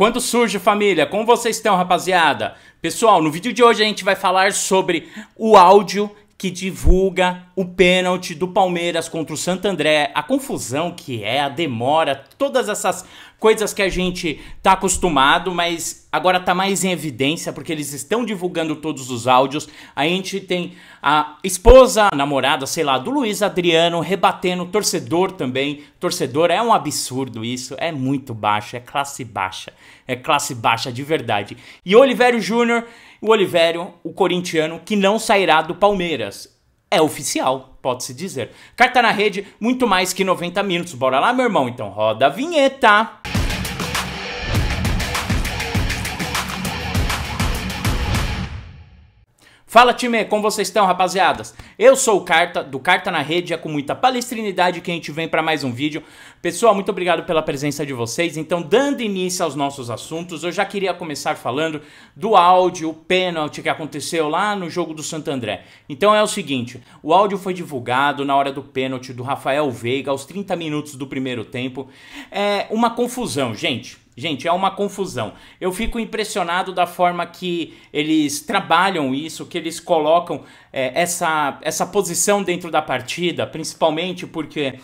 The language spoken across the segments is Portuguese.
Quando surge família? Como vocês estão, rapaziada? Pessoal, no vídeo de hoje a gente vai falar sobre o áudio que divulga o pênalti do Palmeiras contra o Santo André, a confusão que é, a demora, todas essas coisas que a gente tá acostumado, mas agora tá mais em evidência porque eles estão divulgando todos os áudios. A gente tem a esposa, a namorada, sei lá, do Luiz Adriano rebatendo torcedor também. Torcedor é um absurdo isso, é muito baixo, é classe baixa, é classe baixa de verdade. E Oliveira Júnior, o Oliveira, o corintiano que não sairá do Palmeiras é oficial, pode-se dizer. Carta na rede, muito mais que 90 minutos. Bora lá, meu irmão? Então roda a vinheta! Fala time, como vocês estão, rapaziadas? Eu sou o Carta, do Carta na Rede, é com muita palestrinidade que a gente vem para mais um vídeo. Pessoal, muito obrigado pela presença de vocês. Então, dando início aos nossos assuntos, eu já queria começar falando do áudio, o pênalti que aconteceu lá no jogo do Santo André. Então é o seguinte, o áudio foi divulgado na hora do pênalti do Rafael Veiga, aos 30 minutos do primeiro tempo. É uma confusão, gente Gente, é uma confusão. Eu fico impressionado da forma que eles trabalham isso, que eles colocam é, essa, essa posição dentro da partida, principalmente porque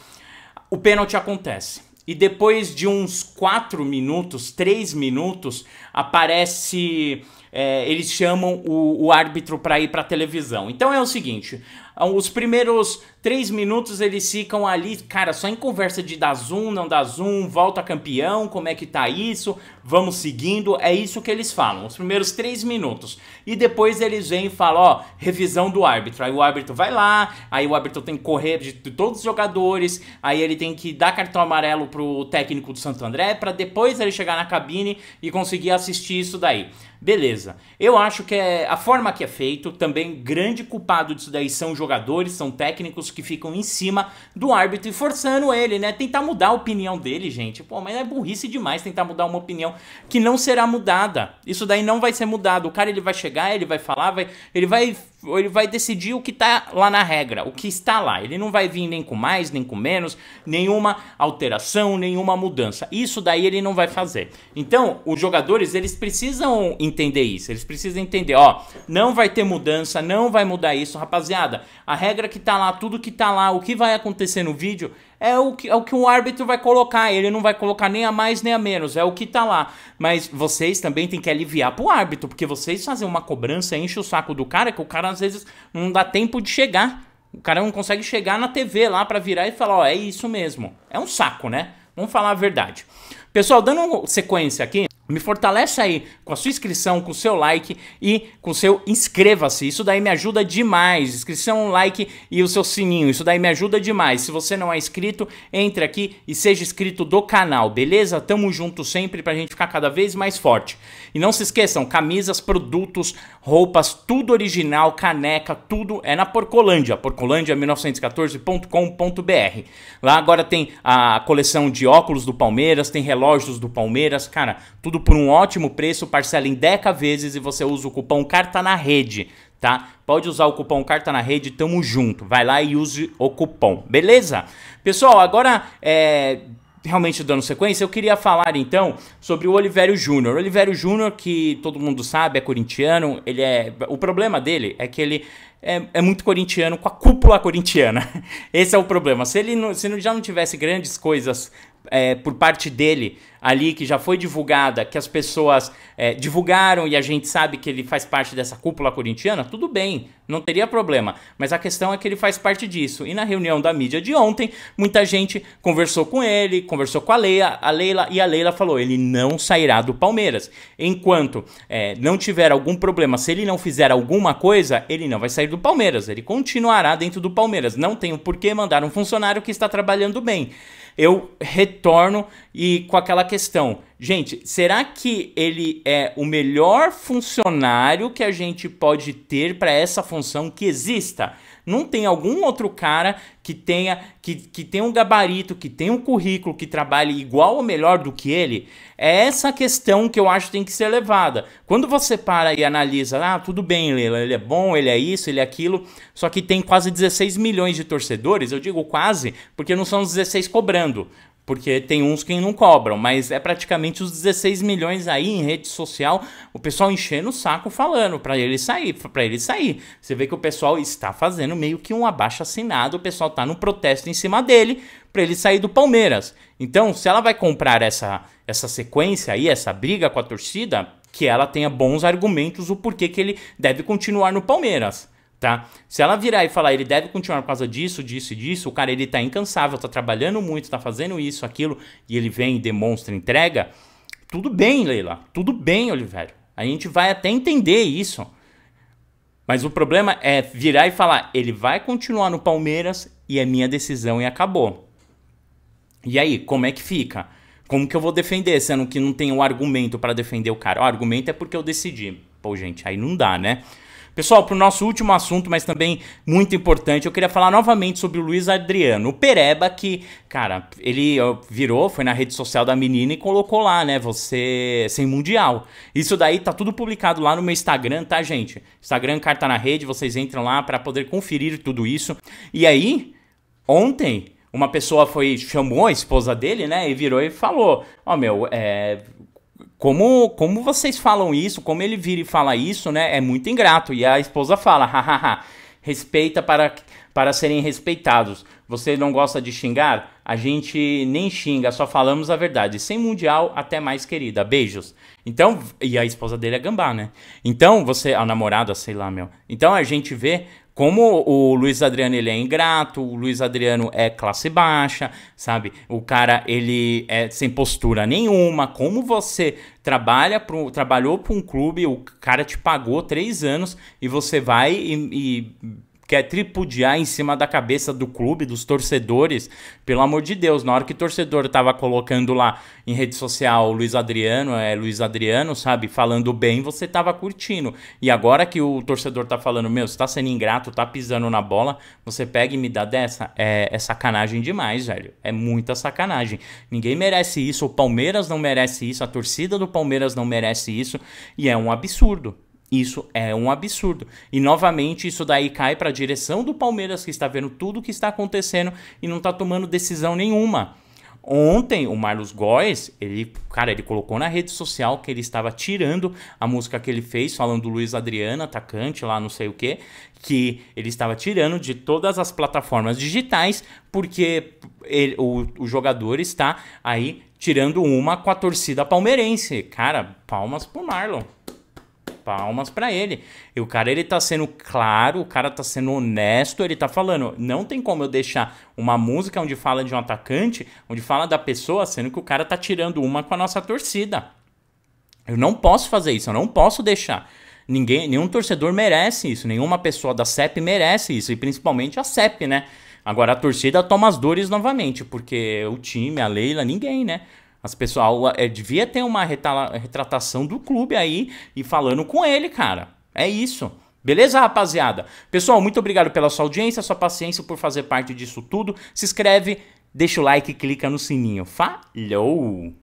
o pênalti acontece. E depois de uns 4 minutos, 3 minutos, aparece é, eles chamam o, o árbitro para ir para a televisão. Então é o seguinte: ah, os primeiros três minutos eles ficam ali, cara, só em conversa de dar zoom, não dar zoom, volta campeão, como é que tá isso, vamos seguindo, é isso que eles falam, os primeiros três minutos. E depois eles vêm e falam, ó, revisão do árbitro. Aí o árbitro vai lá, aí o árbitro tem que correr de todos os jogadores, aí ele tem que dar cartão amarelo pro técnico do Santo André, para depois ele chegar na cabine e conseguir assistir isso daí. Beleza. Eu acho que é a forma que é feito, também grande culpado disso daí são jogadores, são técnicos que ficam em cima do árbitro e forçando ele, né? Tentar mudar a opinião dele, gente. Pô, mas é burrice demais tentar mudar uma opinião que não será mudada. Isso daí não vai ser mudado. O cara ele vai chegar, ele vai falar, vai, ele vai ele vai decidir o que está lá na regra, o que está lá. Ele não vai vir nem com mais, nem com menos, nenhuma alteração, nenhuma mudança. Isso daí ele não vai fazer. Então, os jogadores, eles precisam entender isso. Eles precisam entender, ó, não vai ter mudança, não vai mudar isso, rapaziada. A regra que tá lá, tudo que tá lá, o que vai acontecer no vídeo é o que, é o, que o árbitro vai colocar. Ele não vai colocar nem a mais nem a menos, é o que tá lá. Mas vocês também têm que aliviar pro árbitro, porque vocês fazem uma cobrança, enche o saco do cara, que o cara às vezes não dá tempo de chegar. O cara não consegue chegar na TV lá para virar e falar, ó, é isso mesmo. É um saco, né? Vamos falar a verdade. Pessoal, dando sequência aqui, me fortalece aí com a sua inscrição, com o seu like e com o seu inscreva-se. Isso daí me ajuda demais. Inscrição, like e o seu sininho. Isso daí me ajuda demais. Se você não é inscrito, entre aqui e seja inscrito do canal, beleza? Tamo junto sempre pra gente ficar cada vez mais forte. E não se esqueçam, camisas, produtos, roupas, tudo original, caneca, tudo é na Porcolândia. Porcolândia1914.com.br. Lá agora tem a coleção de óculos do Palmeiras, tem relógios do Palmeiras, cara, tudo tudo por um ótimo preço, parcela em 10 vezes e você usa o cupom Carta na Rede, tá? Pode usar o cupom Carta na Rede, tamo junto. Vai lá e use o cupom, beleza? Pessoal, agora é, realmente dando sequência, eu queria falar então sobre o Olivério Júnior. Olivério Júnior, que todo mundo sabe, é corintiano, ele é. O problema dele é que ele é, é, muito corintiano com a cúpula corintiana. Esse é o problema. Se ele, não, se ele já não tivesse grandes coisas é, por parte dele ali que já foi divulgada, que as pessoas é, divulgaram e a gente sabe que ele faz parte dessa cúpula corintiana, tudo bem, não teria problema. Mas a questão é que ele faz parte disso. E na reunião da mídia de ontem, muita gente conversou com ele, conversou com a Leila, a Leila e a Leila falou: ele não sairá do Palmeiras. Enquanto é, não tiver algum problema, se ele não fizer alguma coisa, ele não vai sair do Palmeiras. Ele continuará dentro do Palmeiras. Não tenho por que mandar um funcionário que está trabalhando bem. Eu retorno e com aquela questão questão. Gente, será que ele é o melhor funcionário que a gente pode ter para essa função que exista? Não tem algum outro cara que tenha que, que tenha um gabarito, que tenha um currículo, que trabalhe igual ou melhor do que ele? É essa questão que eu acho que tem que ser levada. Quando você para e analisa, ah, tudo bem, Leila, ele é bom, ele é isso, ele é aquilo, só que tem quase 16 milhões de torcedores, eu digo quase, porque não são 16 cobrando porque tem uns que não cobram, mas é praticamente os 16 milhões aí em rede social, o pessoal enchendo o saco falando para ele sair, para ele sair. Você vê que o pessoal está fazendo meio que um abaixo assinado, o pessoal tá no protesto em cima dele para ele sair do Palmeiras. Então, se ela vai comprar essa essa sequência aí, essa briga com a torcida, que ela tenha bons argumentos o porquê que ele deve continuar no Palmeiras tá? Se ela virar e falar, ele deve continuar por causa disso, disso e disso, o cara ele tá incansável, tá trabalhando muito, tá fazendo isso, aquilo, e ele vem e demonstra entrega, tudo bem, Leila, tudo bem, Oliveira. A gente vai até entender isso. Mas o problema é virar e falar, ele vai continuar no Palmeiras e é minha decisão e acabou. E aí, como é que fica? Como que eu vou defender, sendo que não tem um argumento para defender o cara? O argumento é porque eu decidi. Pô, gente, aí não dá, né? Pessoal, para o nosso último assunto, mas também muito importante, eu queria falar novamente sobre o Luiz Adriano. O Pereba, que, cara, ele virou, foi na rede social da menina e colocou lá, né? Você é sem mundial. Isso daí tá tudo publicado lá no meu Instagram, tá, gente? Instagram, carta na rede, vocês entram lá para poder conferir tudo isso. E aí, ontem, uma pessoa foi chamou a esposa dele, né? E virou e falou: Ó, oh, meu, é como, como vocês falam isso, como ele vira e fala isso, né? É muito ingrato. E a esposa fala, hahaha, respeita para, para serem respeitados. Você não gosta de xingar? A gente nem xinga, só falamos a verdade. Sem mundial, até mais, querida. Beijos. Então, e a esposa dele é gambá, né? Então, você, a namorada, sei lá, meu. Então a gente vê como o Luiz Adriano ele é ingrato, o Luiz Adriano é classe baixa, sabe? O cara ele é sem postura nenhuma. Como você trabalha pro, trabalhou para um clube, o cara te pagou três anos e você vai e, e quer é tripudiar em cima da cabeça do clube, dos torcedores. Pelo amor de Deus, na hora que o torcedor tava colocando lá em rede social Luiz Adriano, é Luiz Adriano, sabe, falando bem, você tava curtindo. E agora que o torcedor tá falando, meu, você tá sendo ingrato, tá pisando na bola, você pega e me dá dessa. É, é sacanagem demais, velho. É muita sacanagem. Ninguém merece isso, o Palmeiras não merece isso, a torcida do Palmeiras não merece isso, e é um absurdo. Isso é um absurdo. E novamente, isso daí cai para a direção do Palmeiras, que está vendo tudo o que está acontecendo e não está tomando decisão nenhuma. Ontem, o Marlos Góes, ele, cara, ele colocou na rede social que ele estava tirando a música que ele fez, falando do Luiz Adriano, atacante lá, não sei o que, que ele estava tirando de todas as plataformas digitais, porque ele, o, o jogador está aí tirando uma com a torcida palmeirense. Cara, palmas pro Marlon palmas para ele. E o cara, ele tá sendo claro, o cara tá sendo honesto, ele tá falando, não tem como eu deixar uma música onde fala de um atacante, onde fala da pessoa, sendo que o cara tá tirando uma com a nossa torcida. Eu não posso fazer isso, eu não posso deixar. Ninguém, nenhum torcedor merece isso, nenhuma pessoa da CEP merece isso, e principalmente a CEP, né? Agora a torcida toma as dores novamente, porque o time, a Leila, ninguém, né? Mas, pessoal, é, devia ter uma retratação do clube aí e falando com ele, cara. É isso. Beleza, rapaziada? Pessoal, muito obrigado pela sua audiência, sua paciência por fazer parte disso tudo. Se inscreve, deixa o like e clica no sininho. Falou!